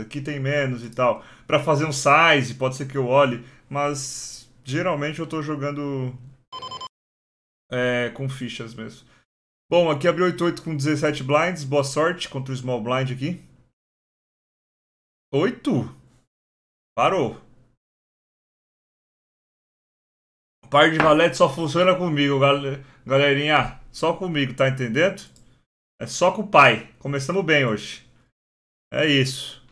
aqui tem menos e tal. Para fazer um size, pode ser que eu olhe, mas geralmente eu tô jogando é, com fichas mesmo. Bom, aqui abriu 8-8 com 17 blinds, boa sorte contra o small blind aqui. 8? Parou. Par de valete só funciona comigo, gal galerinha. Só comigo, tá entendendo? É só com o pai. Começamos bem hoje. É isso.